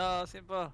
Não, simple.